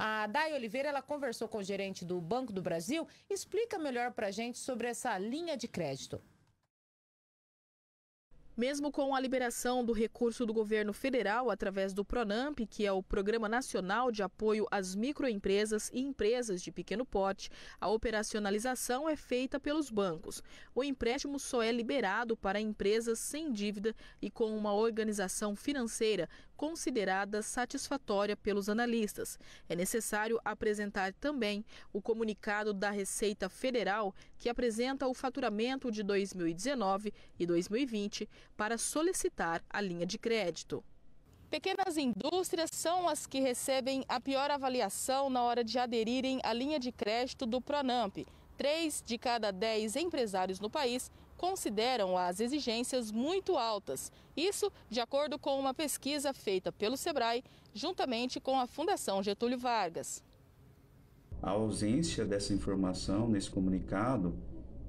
A Day Oliveira ela conversou com o gerente do Banco do Brasil. Explica melhor para a gente sobre essa linha de crédito. Mesmo com a liberação do recurso do governo federal através do Pronamp, que é o Programa Nacional de Apoio às Microempresas e Empresas de Pequeno Porte, a operacionalização é feita pelos bancos. O empréstimo só é liberado para empresas sem dívida e com uma organização financeira considerada satisfatória pelos analistas. É necessário apresentar também o comunicado da Receita Federal, que apresenta o faturamento de 2019 e 2020 para solicitar a linha de crédito. Pequenas indústrias são as que recebem a pior avaliação na hora de aderirem à linha de crédito do Pronamp. Três de cada dez empresários no país consideram as exigências muito altas. Isso de acordo com uma pesquisa feita pelo Sebrae, juntamente com a Fundação Getúlio Vargas. A ausência dessa informação nesse comunicado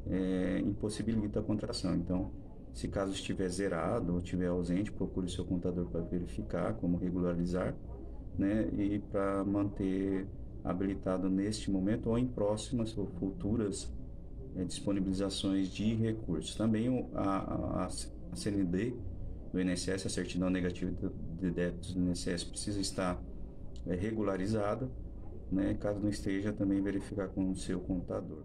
é, impossibilita a contração. Então, se caso estiver zerado ou estiver ausente, procure o seu contador para verificar como regularizar, né? E para manter habilitado neste momento ou em próximas ou futuras é, disponibilizações de recursos. Também a, a, a CND do INSS, a certidão negativa de débitos do INSS, precisa estar é, regularizada. Né? Caso não esteja, também verificar com o seu contador.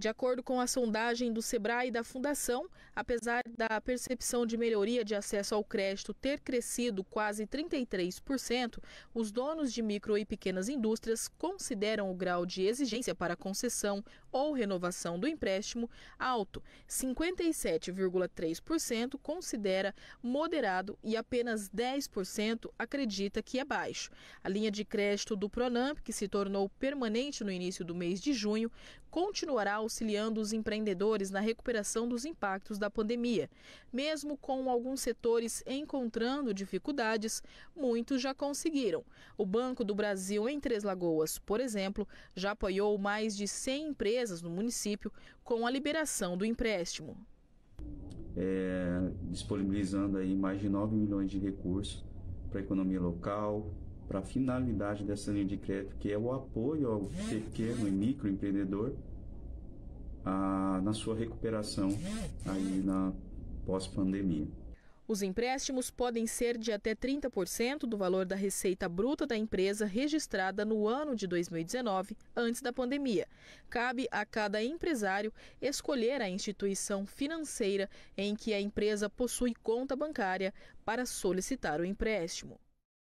De acordo com a sondagem do Sebrae e da Fundação, apesar da percepção de melhoria de acesso ao crédito ter crescido quase 33%, os donos de micro e pequenas indústrias consideram o grau de exigência para concessão ou renovação do empréstimo alto. 57,3% considera moderado e apenas 10% acredita que é baixo. A linha de crédito do Pronamp, que se tornou permanente no início do mês de junho, continuará o auxiliando os empreendedores na recuperação dos impactos da pandemia. Mesmo com alguns setores encontrando dificuldades, muitos já conseguiram. O Banco do Brasil em Três Lagoas, por exemplo, já apoiou mais de 100 empresas no município com a liberação do empréstimo. É, disponibilizando aí mais de 9 milhões de recursos para a economia local, para a finalidade dessa linha de crédito, que é o apoio ao pequeno e microempreendedor a, na sua recuperação aí na pós-pandemia. Os empréstimos podem ser de até 30% do valor da receita bruta da empresa registrada no ano de 2019, antes da pandemia. Cabe a cada empresário escolher a instituição financeira em que a empresa possui conta bancária para solicitar o empréstimo.